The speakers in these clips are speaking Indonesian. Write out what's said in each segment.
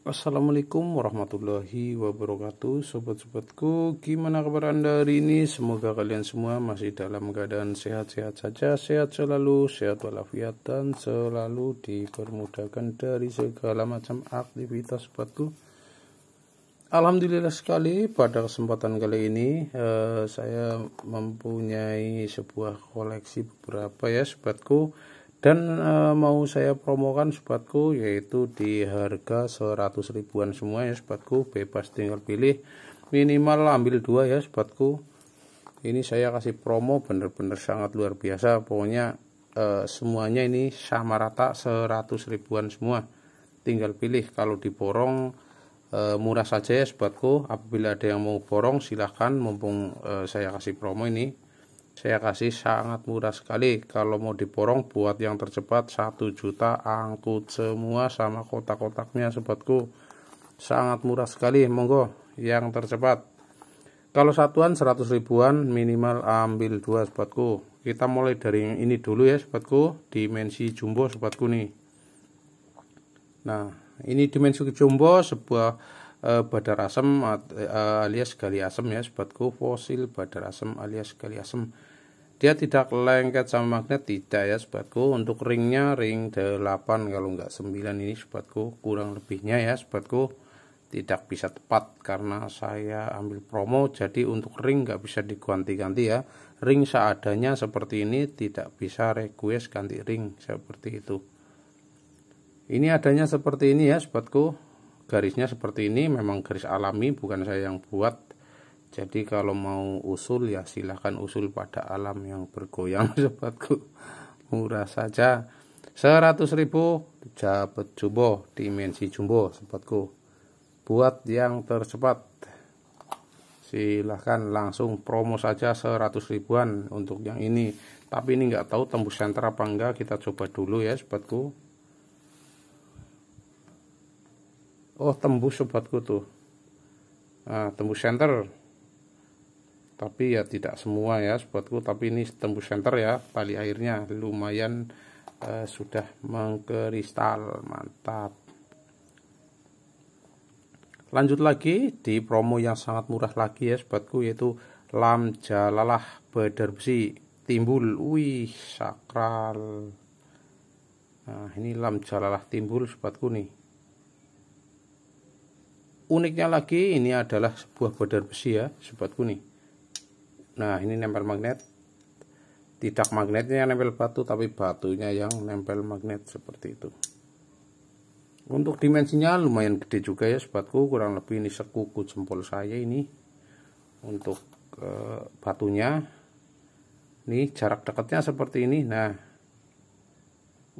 Assalamualaikum warahmatullahi wabarakatuh Sobat-sobatku gimana kabar anda hari ini Semoga kalian semua masih dalam keadaan sehat-sehat saja Sehat selalu, sehat walafiat Dan selalu dipermudahkan dari segala macam aktivitas sobatku Alhamdulillah sekali pada kesempatan kali ini eh, Saya mempunyai sebuah koleksi beberapa ya sobatku dan e, mau saya promokan sobatku yaitu di harga 100 ribuan semua ya sobatku bebas tinggal pilih minimal ambil dua ya sobatku ini saya kasih promo bener-bener sangat luar biasa pokoknya e, semuanya ini sama rata 100 ribuan semua tinggal pilih kalau diborong e, eh, murah saja ya sobatku apabila ada yang mau borong silahkan mumpung e, saya kasih promo ini saya kasih sangat murah sekali kalau mau diborong buat yang tercepat satu juta angkut semua sama kotak-kotaknya sobatku sangat murah sekali monggo yang tercepat kalau satuan 100 ribuan minimal ambil dua sobatku kita mulai dari ini dulu ya sobatku dimensi jumbo sobatku nih nah ini dimensi jumbo sebuah eh, badar asem eh, alias gali asem ya sobatku fosil badar asem alias gali asem dia tidak lengket sama magnet tidak ya sobatku untuk ringnya ring 8 kalau nggak 9 ini sobatku kurang lebihnya ya sobatku tidak bisa tepat karena saya ambil promo jadi untuk ring nggak bisa diganti-ganti ya ring seadanya seperti ini tidak bisa request ganti ring seperti itu ini adanya seperti ini ya sobatku garisnya seperti ini memang garis alami bukan saya yang buat jadi kalau mau usul ya silahkan usul pada alam yang bergoyang sobatku murah saja 100 ribu dapat jumbo dimensi jumbo sobatku buat yang tercepat silahkan langsung promo saja 100 ribuan untuk yang ini tapi ini nggak tahu tembus senter apa enggak kita coba dulu ya sobatku oh tembus sobatku tuh nah, tembus center tapi ya tidak semua ya sobatku tapi ini tembus center ya tali airnya lumayan eh, sudah mengkristal mantap lanjut lagi di promo yang sangat murah lagi ya sobatku yaitu lam jalalah badar besi timbul wih sakral nah ini lam jalalah timbul sobatku nih uniknya lagi ini adalah sebuah badar besi ya sobatku nih nah ini nempel magnet tidak magnetnya yang nempel batu tapi batunya yang nempel magnet seperti itu untuk dimensinya lumayan gede juga ya sobatku kurang lebih ini sekuku jempol saya ini untuk eh, batunya ini jarak dekatnya seperti ini nah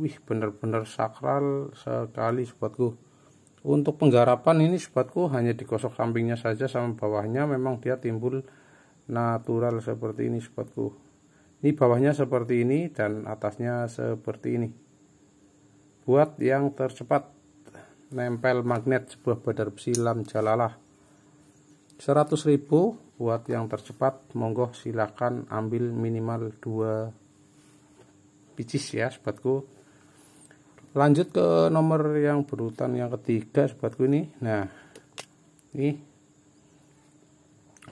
wih benar-benar sakral sekali sobatku untuk penggarapan ini sobatku hanya digosok sampingnya saja sama bawahnya memang dia timbul natural seperti ini sobatku ini bawahnya seperti ini dan atasnya seperti ini buat yang tercepat nempel magnet sebuah badar besi lam jalalah 100.000 buat yang tercepat monggo silakan ambil minimal 2 picis ya sobatku lanjut ke nomor yang berurutan yang ketiga sobatku ini nah ini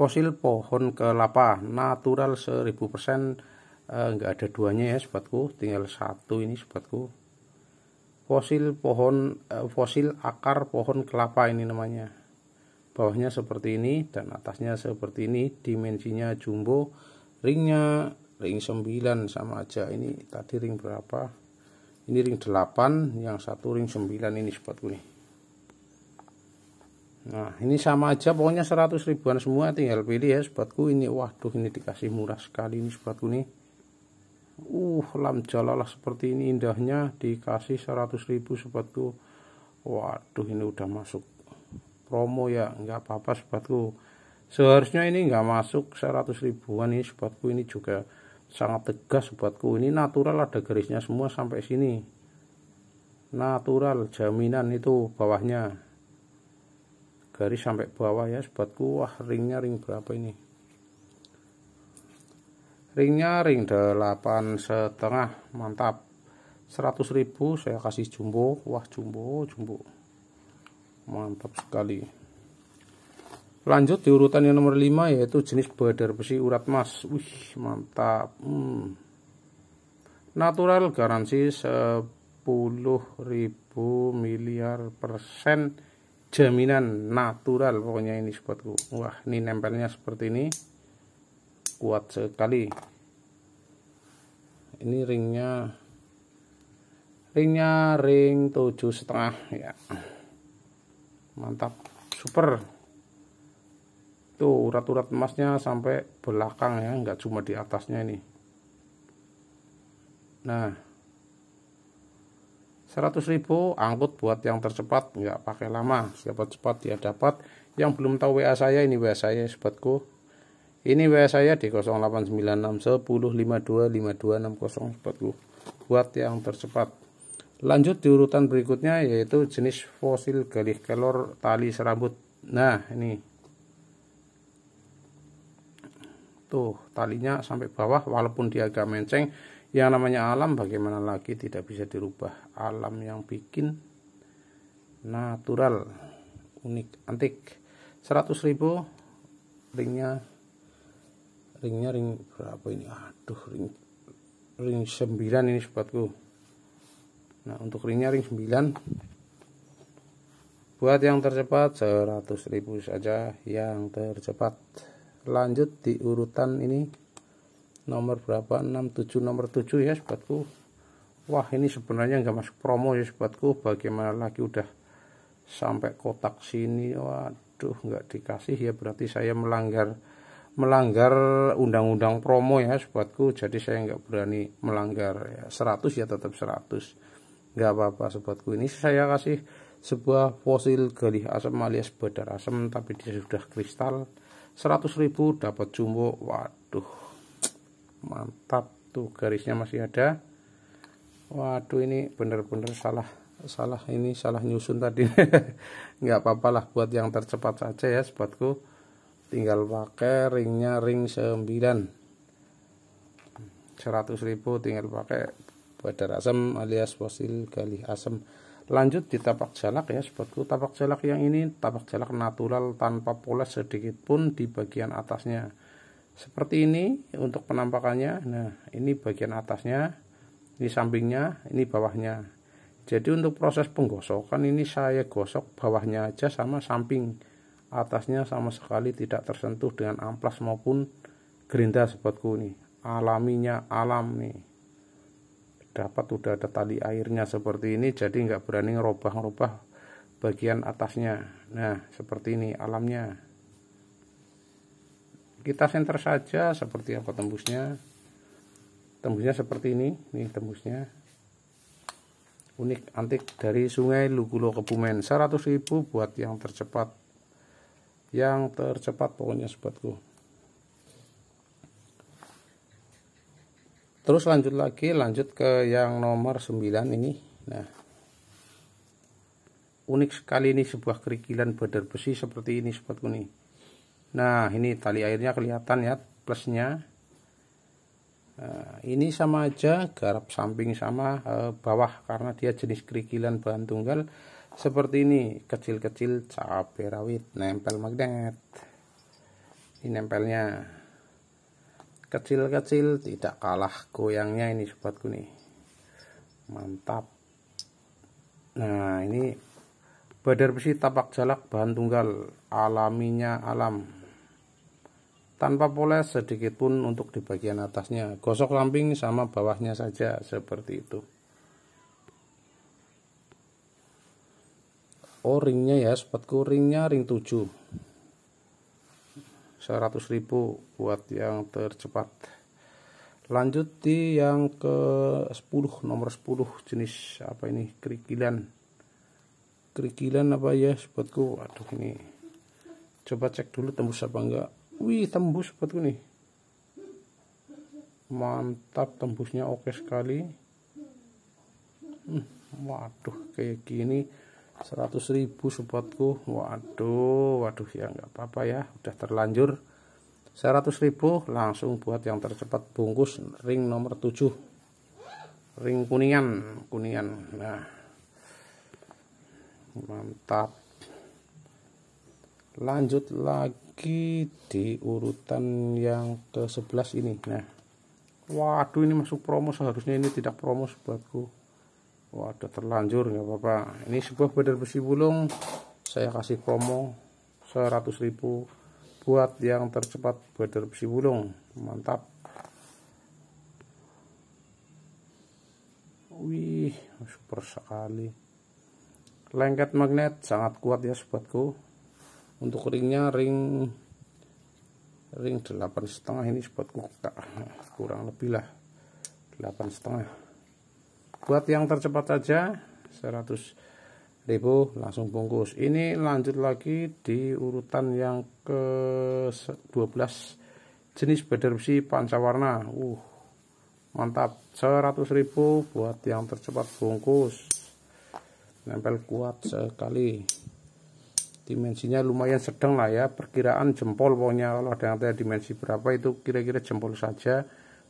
fosil pohon kelapa natural 1000% enggak eh, ada duanya ya sobatku tinggal satu ini sobatku fosil pohon eh, fosil akar pohon kelapa ini namanya bawahnya seperti ini dan atasnya seperti ini dimensinya jumbo ringnya ring 9 sama aja ini tadi ring berapa ini ring 8 yang satu ring 9 ini sobatku nih Nah, ini sama aja pokoknya 100 ribuan semua tinggal pilih ya sobatku ini. Waduh, ini dikasih murah sekali ini sobatku nih. Uh, lam jalalah seperti ini indahnya dikasih 100 ribu sobatku. Waduh, ini udah masuk promo ya. nggak apa-apa sobatku. Seharusnya ini nggak masuk 100 ribuan ini sobatku. Ini juga sangat tegas sobatku. Ini natural ada garisnya semua sampai sini. Natural jaminan itu bawahnya garis sampai bawah ya sobatku wah ringnya ring berapa ini ringnya ring 8 setengah mantap 100.000 saya kasih jumbo wah jumbo jumbo mantap sekali lanjut di urutan yang nomor 5 yaitu jenis badar besi urat emas wih mantap hmm. natural garansi 10.000 miliar persen jaminan natural pokoknya ini sobatku wah ini nempelnya seperti ini kuat sekali ini ringnya ringnya ring tujuh setengah ya mantap super tuh urat-urat emasnya sampai belakang ya nggak cuma di atasnya ini nah Seratus ribu angkut buat yang tercepat nggak pakai lama siapa cepat dia dapat yang belum tahu WA saya ini WA saya sobatku ini WA saya di 089610525260 sobatku buat yang tercepat lanjut di urutan berikutnya yaitu jenis fosil galih kelor tali serabut nah ini tuh talinya sampai bawah walaupun dia agak menceng yang namanya alam bagaimana lagi tidak bisa dirubah alam yang bikin natural unik antik 100 ribu ringnya ringnya ring berapa ini aduh ring ring 9 ini sobatku nah untuk ringnya ring 9 buat yang tercepat 100 ribu saja yang tercepat lanjut di urutan ini nomor berapa 67 nomor 7 ya sobatku wah ini sebenarnya nggak masuk promo ya sobatku bagaimana lagi udah sampai kotak sini waduh nggak dikasih ya berarti saya melanggar melanggar undang-undang promo ya sobatku jadi saya nggak berani melanggar ya 100 ya tetap 100 nggak apa-apa sobatku ini saya kasih sebuah fosil galih asam alias badar asam tapi dia sudah kristal 100.000 dapat jumbo waduh mantap tuh garisnya masih ada waduh ini bener-bener salah salah ini salah nyusun tadi nggak apa-apa lah buat yang tercepat saja ya sepatku tinggal pakai ringnya ring 9 ribu tinggal pakai badar asem alias fosil kali asem lanjut di tapak jalak ya sepatku tapak jalak yang ini tapak jalak natural tanpa poles sedikit pun di bagian atasnya seperti ini untuk penampakannya nah ini bagian atasnya ini sampingnya ini bawahnya jadi untuk proses penggosokan ini saya gosok bawahnya aja sama samping atasnya sama sekali tidak tersentuh dengan amplas maupun gerinda sobatku ini. alaminya alam nih dapat udah ada tali airnya seperti ini jadi nggak berani ngerubah-ngerubah bagian atasnya nah seperti ini alamnya kita senter saja seperti apa tembusnya tembusnya seperti ini nih tembusnya unik antik dari sungai Lugulo Kebumen 100.000 buat yang tercepat yang tercepat pokoknya sobatku terus lanjut lagi lanjut ke yang nomor 9 ini nah unik sekali ini sebuah kerikilan badar besi seperti ini sobatku nih Nah ini tali airnya kelihatan ya plusnya. Nah, ini sama aja garap samping sama eh, bawah karena dia jenis kerikilan bahan tunggal seperti ini kecil-kecil cabai rawit nempel magnet. Ini nempelnya kecil-kecil tidak kalah goyangnya ini sobatku nih mantap nah ini badar besi tapak jalak bahan tunggal alaminya alam tanpa poles sedikit pun untuk di bagian atasnya. Gosok samping sama bawahnya saja seperti itu. Oh ringnya ya sobatku ringnya ring 7 100 ribu buat yang tercepat Lanjut di yang ke 10 Nomor 10 jenis apa ini kerikilan Kerikilan apa ya sobatku Aduh ini Coba cek dulu tembus apa enggak wih tembus buatku nih mantap tembusnya oke sekali hmm, waduh kayak gini 100.000 ribu sobatku waduh waduh ya nggak apa-apa ya udah terlanjur 100.000 langsung buat yang tercepat bungkus ring nomor 7 ring kuningan kuningan nah mantap lanjut lagi lagi di urutan yang ke-11 ini nah waduh ini masuk promo seharusnya ini tidak promo buatku waduh terlanjur nggak apa-apa ini sebuah badar besi bulung saya kasih promo 100.000 buat yang tercepat badar besi bulung mantap wih super sekali lengket magnet sangat kuat ya sobatku untuk ringnya ring ring delapan setengah ini sobat kuka kurang lebih lah delapan setengah buat yang tercepat aja seratus ribu langsung bungkus ini lanjut lagi di urutan yang ke 12 jenis beder besi pancawarna uh mantap seratus ribu buat yang tercepat bungkus nempel kuat sekali dimensinya lumayan sedang lah ya perkiraan jempol pokoknya kalau ada yang tanya dimensi berapa itu kira-kira jempol saja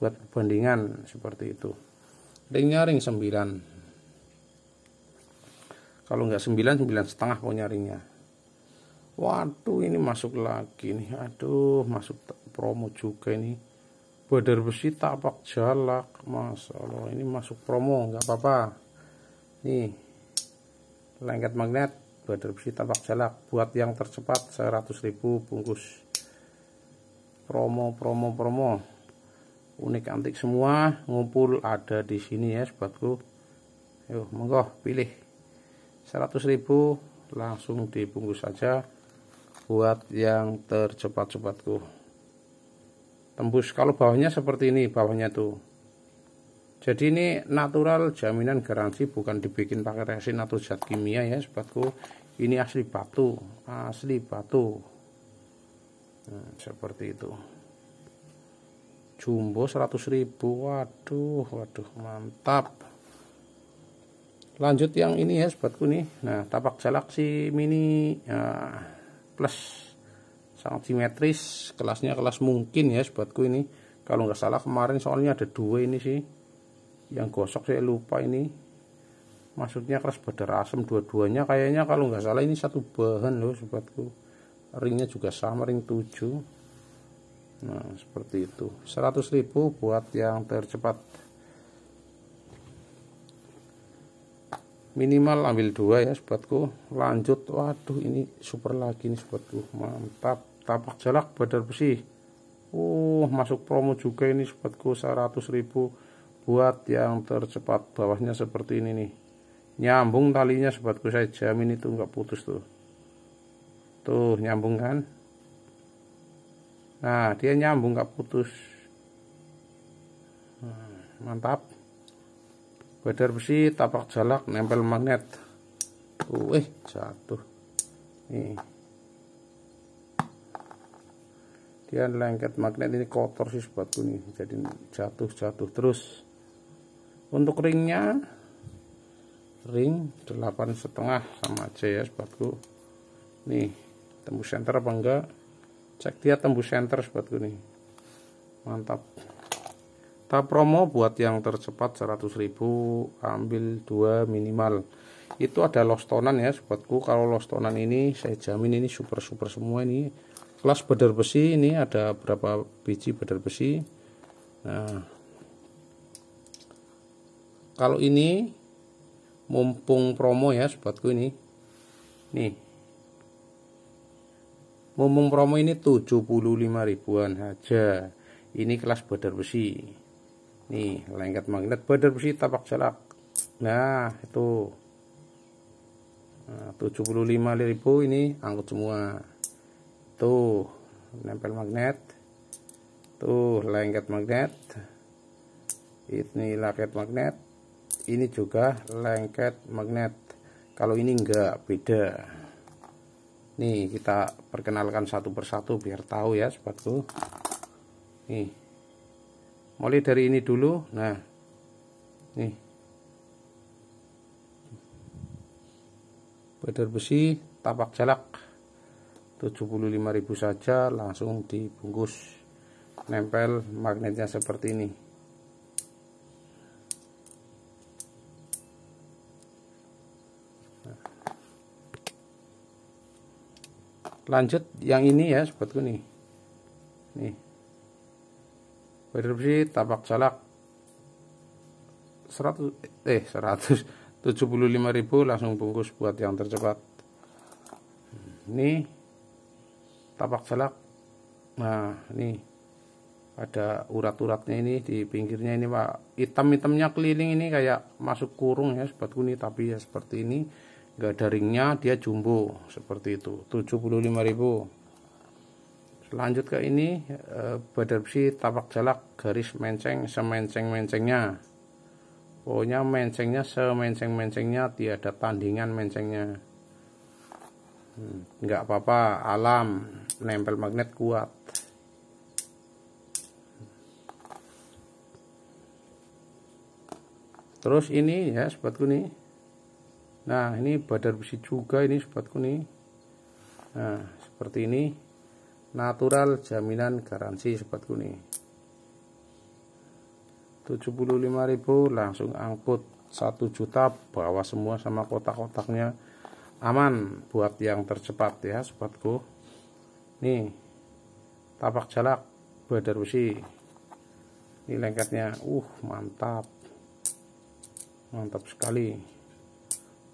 buat perbandingan seperti itu ringnya ring 9 kalau nggak 9 9 setengah pokoknya ringnya waduh ini masuk lagi nih aduh masuk promo juga ini badar besi tapak jalak mas Allah ini masuk promo nggak apa-apa nih lengket magnet Badrupsi tampak jalak buat yang tercepat 100.000 bungkus promo promo promo unik antik semua ngumpul ada di sini ya sobatku yuk monggo pilih 100.000 langsung dibungkus saja buat yang tercepat sobatku tembus kalau bawahnya seperti ini bawahnya tuh jadi ini natural jaminan garansi bukan dibikin pakai resin atau zat kimia ya sobatku. Ini asli batu, asli batu. Nah, seperti itu. Jumbo 100.000. Waduh, waduh mantap. Lanjut yang ini ya sobatku nih. Nah, tapak si mini ya, plus sangat simetris kelasnya kelas mungkin ya sobatku ini kalau nggak salah kemarin soalnya ada dua ini sih yang gosok saya lupa ini maksudnya keras badar asem dua-duanya kayaknya kalau nggak salah ini satu bahan loh sobatku ringnya juga sama ring 7 nah seperti itu 100.000 buat yang tercepat minimal ambil dua ya sobatku lanjut waduh ini super lagi nih sobatku mantap tapak jalak badar besi uh masuk promo juga ini sobatku 100.000 buat yang tercepat bawahnya seperti ini nih nyambung talinya sobatku saya jamin itu enggak putus tuh tuh nyambung kan nah dia nyambung enggak putus hmm, mantap badar besi tapak jalak nempel magnet wih eh, jatuh nih dia lengket magnet ini kotor sih sobatku nih jadi jatuh jatuh terus untuk ringnya ring 8 setengah sama aja ya sobatku nih tembus center apa enggak cek dia tembus center sobatku nih mantap tak promo buat yang tercepat 100.000 ambil dua minimal itu ada lostonan ya sobatku kalau lostonan ini saya jamin ini super super semua ini kelas bedar besi ini ada berapa biji bedar besi nah kalau ini mumpung promo ya sobatku ini nih mumpung promo ini 75 ribuan aja ini kelas badar besi nih lengket magnet badar besi tapak jalak nah itu nah, 75 ribu ini angkut semua tuh nempel magnet tuh lengket magnet ini laket magnet ini juga lengket magnet kalau ini enggak beda nih kita perkenalkan satu persatu biar tahu ya sobatku nih mulai dari ini dulu nah nih badar besi tapak jalak 75.000 saja langsung dibungkus nempel magnetnya seperti ini lanjut yang ini ya sobatku nih nih berdiri tapak calak 100 eh 175.000 langsung bungkus buat yang tercepat ini tapak calak nah ini ada urat-uratnya ini di pinggirnya ini pak hitam-hitamnya keliling ini kayak masuk kurung ya sobatku nih tapi ya seperti ini enggak ada ringnya dia jumbo seperti itu 75.000 selanjut ke ini eh, badar besi tapak jalak garis menceng semenceng-mencengnya pokoknya mencengnya semenceng-mencengnya dia ada tandingan mencengnya Enggak hmm, apa-apa alam nempel magnet kuat terus ini ya sepatu nih nah ini badar besi juga ini sobatku nih nah seperti ini natural jaminan garansi sobatku nih 75.000 langsung angkut 1 juta bawa semua sama kotak-kotaknya aman buat yang tercepat ya sobatku nih tapak jalak badar besi ini lengketnya uh mantap mantap sekali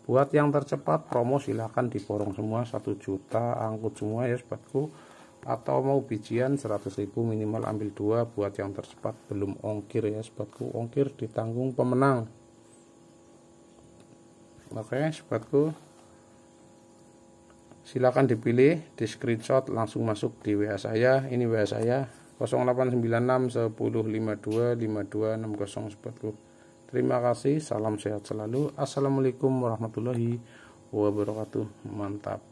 buat yang tercepat promo silahkan diborong semua satu juta angkut semua ya sobatku atau mau bijian 100.000 minimal ambil dua buat yang tercepat belum ongkir ya sobatku ongkir ditanggung pemenang oke sobatku silahkan dipilih di screenshot langsung masuk di WA saya ini WA saya 0896 1052 5260 sobatku Terima kasih, salam sehat selalu. Assalamualaikum warahmatullahi wabarakatuh. Mantap.